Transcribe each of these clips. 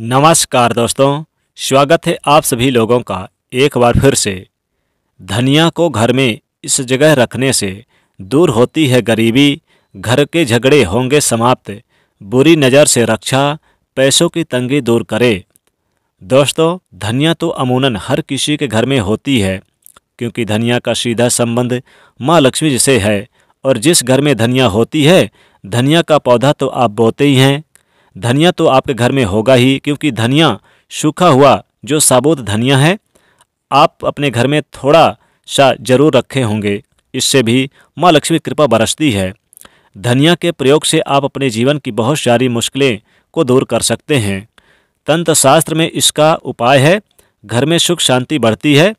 नमस्कार दोस्तों स्वागत है आप सभी लोगों का एक बार फिर से धनिया को घर में इस जगह रखने से दूर होती है गरीबी घर के झगड़े होंगे समाप्त बुरी नज़र से रक्षा पैसों की तंगी दूर करे दोस्तों धनिया तो अमूनन हर किसी के घर में होती है क्योंकि धनिया का सीधा संबंध माँ लक्ष्मी जी से है और जिस घर में धनिया होती है धनिया का पौधा तो आप बोते ही हैं धनिया तो आपके घर में होगा ही क्योंकि धनिया सूखा हुआ जो साबुत धनिया है आप अपने घर में थोड़ा सा जरूर रखे होंगे इससे भी माँ लक्ष्मी कृपा बरसती है धनिया के प्रयोग से आप अपने जीवन की बहुत सारी मुश्किलें को दूर कर सकते हैं तंत्र शास्त्र में इसका उपाय है घर में सुख शांति बढ़ती है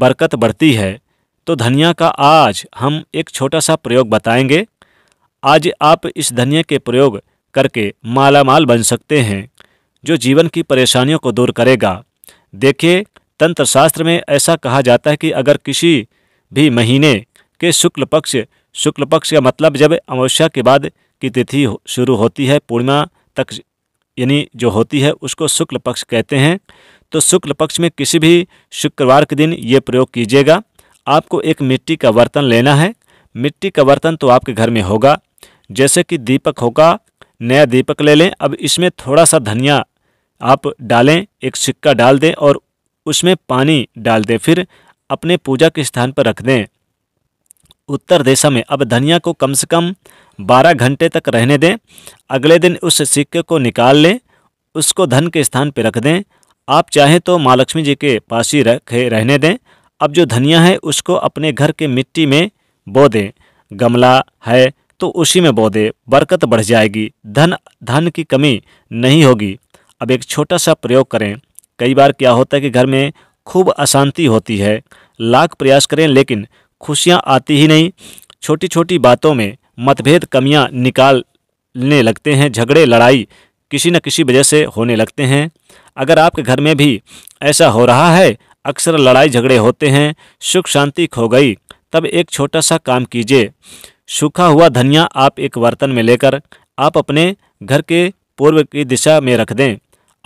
बरकत बढ़ती है तो धनिया का आज हम एक छोटा सा प्रयोग बताएंगे आज आप इस धनिया के प्रयोग करके मालामाल बन सकते हैं जो जीवन की परेशानियों को दूर करेगा देखिए तंत्र शास्त्र में ऐसा कहा जाता है कि अगर किसी भी महीने के शुक्ल पक्ष शुक्ल पक्ष का मतलब जब अमावस्या के बाद की तिथि शुरू होती है पूर्णिमा तक यानी जो होती है उसको शुक्ल पक्ष कहते हैं तो शुक्ल पक्ष में किसी भी शुक्रवार के दिन ये प्रयोग कीजिएगा आपको एक मिट्टी का बर्तन लेना है मिट्टी का बर्तन तो आपके घर में होगा जैसे कि दीपक होगा नया दीपक ले लें अब इसमें थोड़ा सा धनिया आप डालें एक सिक्का डाल दें और उसमें पानी डाल दें फिर अपने पूजा के स्थान पर रख दें उत्तर दिशा में अब धनिया को कम से कम 12 घंटे तक रहने दें अगले दिन उस सिक्के को निकाल लें उसको धन के स्थान पर रख दें आप चाहें तो माँ लक्ष्मी जी के पास ही रखे रहने दें अब जो धनिया है उसको अपने घर के मिट्टी में बो दें गमला है तो उसी में पौधे बरकत बढ़ जाएगी धन धन की कमी नहीं होगी अब एक छोटा सा प्रयोग करें कई बार क्या होता है कि घर में खूब अशांति होती है लाख प्रयास करें लेकिन खुशियाँ आती ही नहीं छोटी छोटी बातों में मतभेद कमियाँ निकालने लगते हैं झगड़े लड़ाई किसी न किसी वजह से होने लगते हैं अगर आपके घर में भी ऐसा हो रहा है अक्सर लड़ाई झगड़े होते हैं सुख शांति खो गई तब एक छोटा सा काम कीजिए सूखा हुआ धनिया आप एक बर्तन में लेकर आप अपने घर के पूर्व की दिशा में रख दें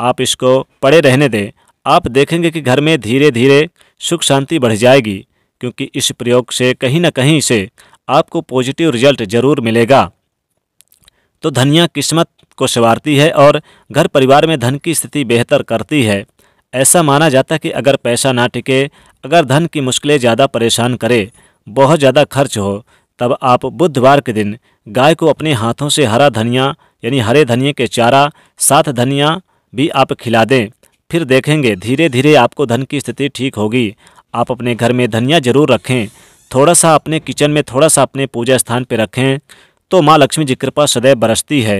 आप इसको पड़े रहने दें आप देखेंगे कि घर में धीरे धीरे सुख शांति बढ़ जाएगी क्योंकि इस प्रयोग से कहीं ना कहीं से आपको पॉजिटिव रिजल्ट जरूर मिलेगा तो धनिया किस्मत को संवारती है और घर परिवार में धन की स्थिति बेहतर करती है ऐसा माना जाता है कि अगर पैसा ना टिके अगर धन की मुश्किलें ज़्यादा परेशान करे बहुत ज़्यादा खर्च हो तब आप बुधवार के दिन गाय को अपने हाथों से हरा धनिया यानी हरे धनिए के चारा साथ धनिया भी आप खिला दें फिर देखेंगे धीरे धीरे आपको धन की स्थिति ठीक होगी आप अपने घर में धनिया जरूर रखें थोड़ा सा अपने किचन में थोड़ा सा अपने पूजा स्थान पर रखें तो माँ लक्ष्मी जी कृपा सदैव बरसती है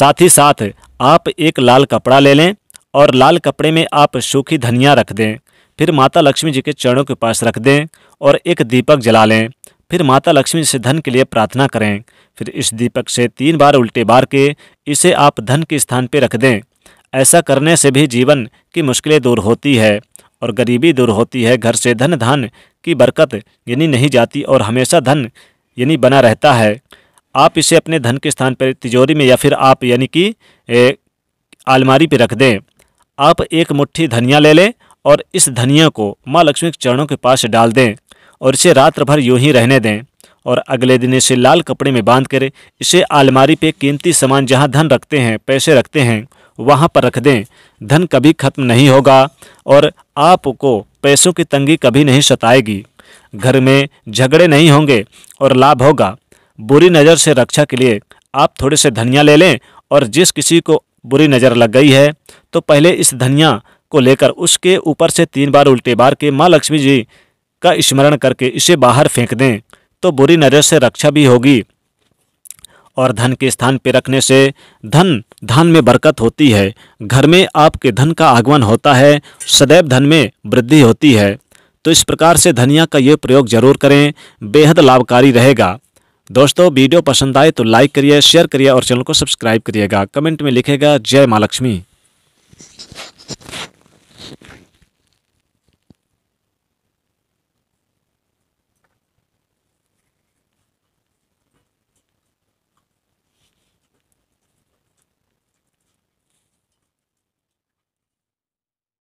साथ ही साथ आप एक लाल कपड़ा ले लें और लाल कपड़े में आप सूखी धनिया रख दें फिर माता लक्ष्मी जी के चरणों के पास रख दें और एक दीपक जला लें फिर माता लक्ष्मी से धन के लिए प्रार्थना करें फिर इस दीपक से तीन बार उल्टे बार के इसे आप धन के स्थान पर रख दें ऐसा करने से भी जीवन की मुश्किलें दूर होती है और गरीबी दूर होती है घर से धन धान की बरकत यानी नहीं जाती और हमेशा धन यानी बना रहता है आप इसे अपने धन के स्थान पर तिजोरी में या फिर आप यानी कि आलमारी पर रख दें आप एक मुट्ठी धनिया ले लें और इस धनिया को माँ लक्ष्मी के चरणों के पास डाल दें और इसे रात्र भर यूं ही रहने दें और अगले दिन इसे लाल कपड़े में बांध कर इसे आलमारी पे कीमती सामान जहाँ धन रखते हैं पैसे रखते हैं वहाँ पर रख दें धन कभी खत्म नहीं होगा और आपको पैसों की तंगी कभी नहीं सताएगी घर में झगड़े नहीं होंगे और लाभ होगा बुरी नज़र से रक्षा के लिए आप थोड़े से धनिया ले लें और जिस किसी को बुरी नज़र लग गई है तो पहले इस धनिया को लेकर उसके ऊपर से तीन बार उल्टे बार के माँ लक्ष्मी जी का स्मरण करके इसे बाहर फेंक दें तो बुरी नजर से रक्षा भी होगी और धन के स्थान पर रखने से धन धन में बरकत होती है घर में आपके धन का आगमन होता है सदैव धन में वृद्धि होती है तो इस प्रकार से धनिया का ये प्रयोग जरूर करें बेहद लाभकारी रहेगा दोस्तों वीडियो पसंद आए तो लाइक करिए शेयर करिए और चैनल को सब्सक्राइब करिएगा कमेंट में लिखेगा जय माँ लक्ष्मी